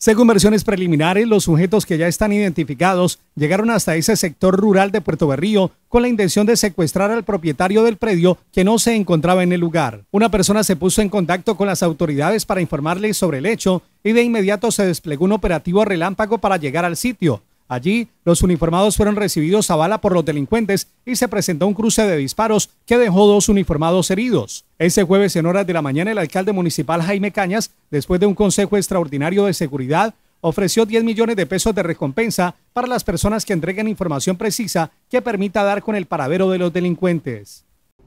Según versiones preliminares, los sujetos que ya están identificados llegaron hasta ese sector rural de Puerto Berrío con la intención de secuestrar al propietario del predio que no se encontraba en el lugar. Una persona se puso en contacto con las autoridades para informarles sobre el hecho y de inmediato se desplegó un operativo relámpago para llegar al sitio. Allí, los uniformados fueron recibidos a bala por los delincuentes y se presentó un cruce de disparos que dejó dos uniformados heridos. Ese jueves, en horas de la mañana, el alcalde municipal Jaime Cañas, después de un consejo extraordinario de seguridad, ofreció 10 millones de pesos de recompensa para las personas que entreguen información precisa que permita dar con el paradero de los delincuentes.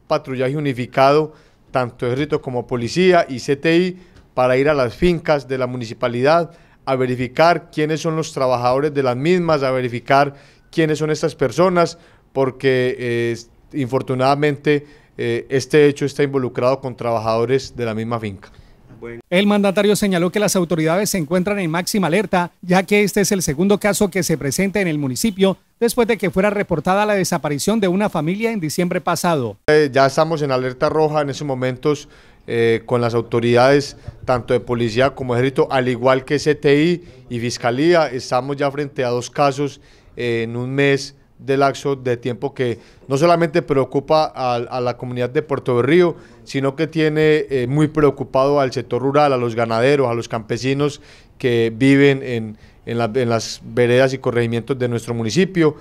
Patrullaje unificado, tanto ejército como policía y CTI, para ir a las fincas de la municipalidad a verificar quiénes son los trabajadores de las mismas, a verificar quiénes son estas personas, porque eh, infortunadamente eh, este hecho está involucrado con trabajadores de la misma finca. El mandatario señaló que las autoridades se encuentran en máxima alerta, ya que este es el segundo caso que se presenta en el municipio después de que fuera reportada la desaparición de una familia en diciembre pasado. Eh, ya estamos en alerta roja en esos momentos. Eh, con las autoridades, tanto de policía como ejército, al igual que CTI y Fiscalía. Estamos ya frente a dos casos eh, en un mes de laxo de tiempo que no solamente preocupa a, la comunidad de Puerto Berrío, sino que tiene eh, muy preocupado al sector rural, a los ganaderos, a los campesinos que viven en, en las veredas y corregimientos de nuestro municipio.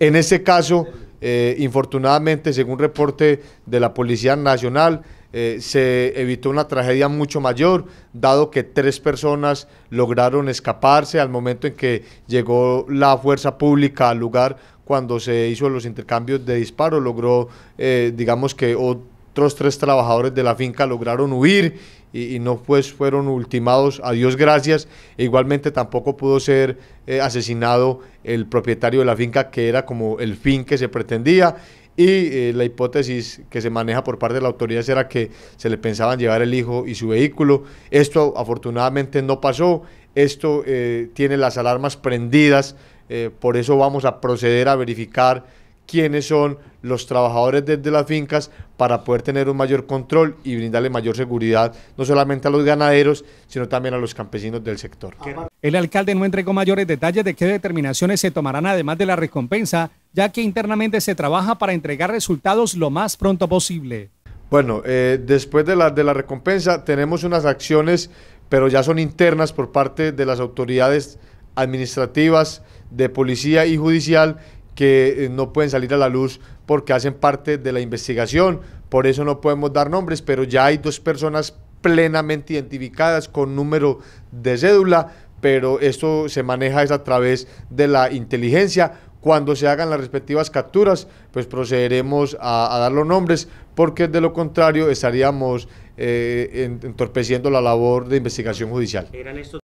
En este caso, eh, infortunadamente, según reporte de la Policía Nacional, eh, se evitó una tragedia mucho mayor, dado que tres personas lograron escaparse al momento en que llegó la fuerza pública al lugar cuando se hizo los intercambios de disparos, logró, eh, digamos que, otros tres trabajadores de la finca lograron huir y, no pues fueron ultimados, a Dios gracias. E igualmente tampoco pudo ser eh, asesinado el propietario de la finca, que era como el fin que se pretendía. Y eh, la hipótesis que se maneja por parte de la autoridad era que se le pensaban llevar el hijo y su vehículo. Esto afortunadamente no pasó. Esto eh, tiene las alarmas prendidas. por eso vamos a proceder a verificar quiénes son los trabajadores desde las fincas para poder tener un mayor control y brindarle mayor seguridad no solamente a los ganaderos, sino también a los campesinos del sector. Ah, El alcalde no entregó mayores detalles de qué determinaciones se tomarán además de la recompensa, ya que internamente se trabaja para entregar resultados lo más pronto posible. Bueno, eh, después de la, de la recompensa tenemos unas acciones, pero ya son internas por parte de las autoridades administrativas, de policía y judicial que eh, no pueden salir a la luz porque hacen parte de la investigación. Por eso no podemos dar nombres, pero ya hay dos personas plenamente identificadas con número de cédula, pero esto se maneja a través de la inteligencia. Cuando se hagan las respectivas capturas, pues procederemos a, dar los nombres, porque de lo contrario estaríamos eh, entorpeciendo la labor de investigación judicial.